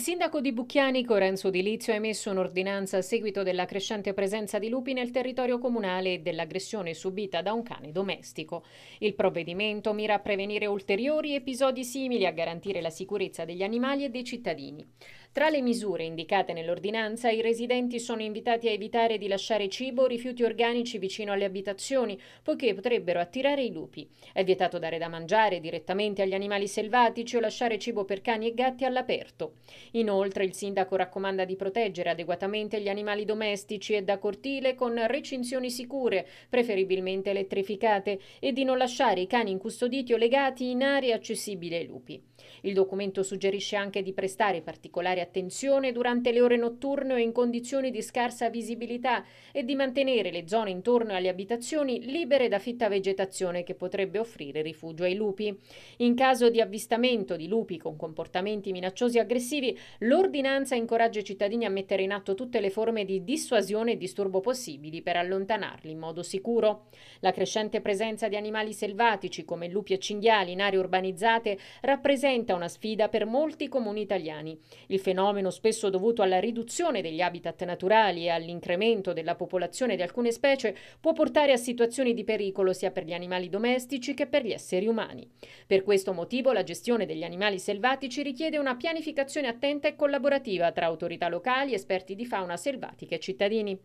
Il sindaco di Bucchianico, Renzo Dilizio, ha emesso un'ordinanza a seguito della crescente presenza di lupi nel territorio comunale e dell'aggressione subita da un cane domestico. Il provvedimento mira a prevenire ulteriori episodi simili e a garantire la sicurezza degli animali e dei cittadini. Tra le misure indicate nell'ordinanza, i residenti sono invitati a evitare di lasciare cibo o rifiuti organici vicino alle abitazioni, poiché potrebbero attirare i lupi. È vietato dare da mangiare direttamente agli animali selvatici o lasciare cibo per cani e gatti all'aperto. Inoltre il sindaco raccomanda di proteggere adeguatamente gli animali domestici e da cortile con recinzioni sicure, preferibilmente elettrificate, e di non lasciare i cani incustoditi o legati in aree accessibili ai lupi. Il documento suggerisce anche di prestare particolare fare attenzione durante le ore notturne o in condizioni di scarsa visibilità e di mantenere le zone intorno alle abitazioni libere da fitta vegetazione che potrebbe offrire rifugio ai lupi. In caso di avvistamento di lupi con comportamenti minacciosi e aggressivi, l'ordinanza incoraggia i cittadini a mettere in atto tutte le forme di dissuasione e disturbo possibili per allontanarli in modo sicuro. La crescente presenza di animali selvatici come lupi e cinghiali in aree urbanizzate rappresenta una sfida per molti comuni italiani. Il fenomeno spesso dovuto alla riduzione degli habitat naturali e all'incremento della popolazione di alcune specie, può portare a situazioni di pericolo sia per gli animali domestici che per gli esseri umani. Per questo motivo la gestione degli animali selvatici richiede una pianificazione attenta e collaborativa tra autorità locali, esperti di fauna selvatica e cittadini.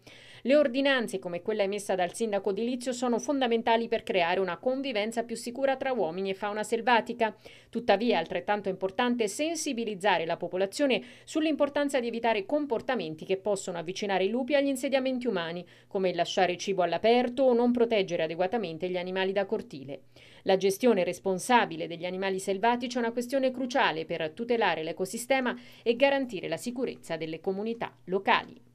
Le ordinanze, come quella emessa dal sindaco di Lizio, sono fondamentali per creare una convivenza più sicura tra uomini e fauna selvatica. Tuttavia è altrettanto importante sensibilizzare la popolazione sull'importanza di evitare comportamenti che possono avvicinare i lupi agli insediamenti umani, come il lasciare cibo all'aperto o non proteggere adeguatamente gli animali da cortile. La gestione responsabile degli animali selvatici è una questione cruciale per tutelare l'ecosistema e garantire la sicurezza delle comunità locali.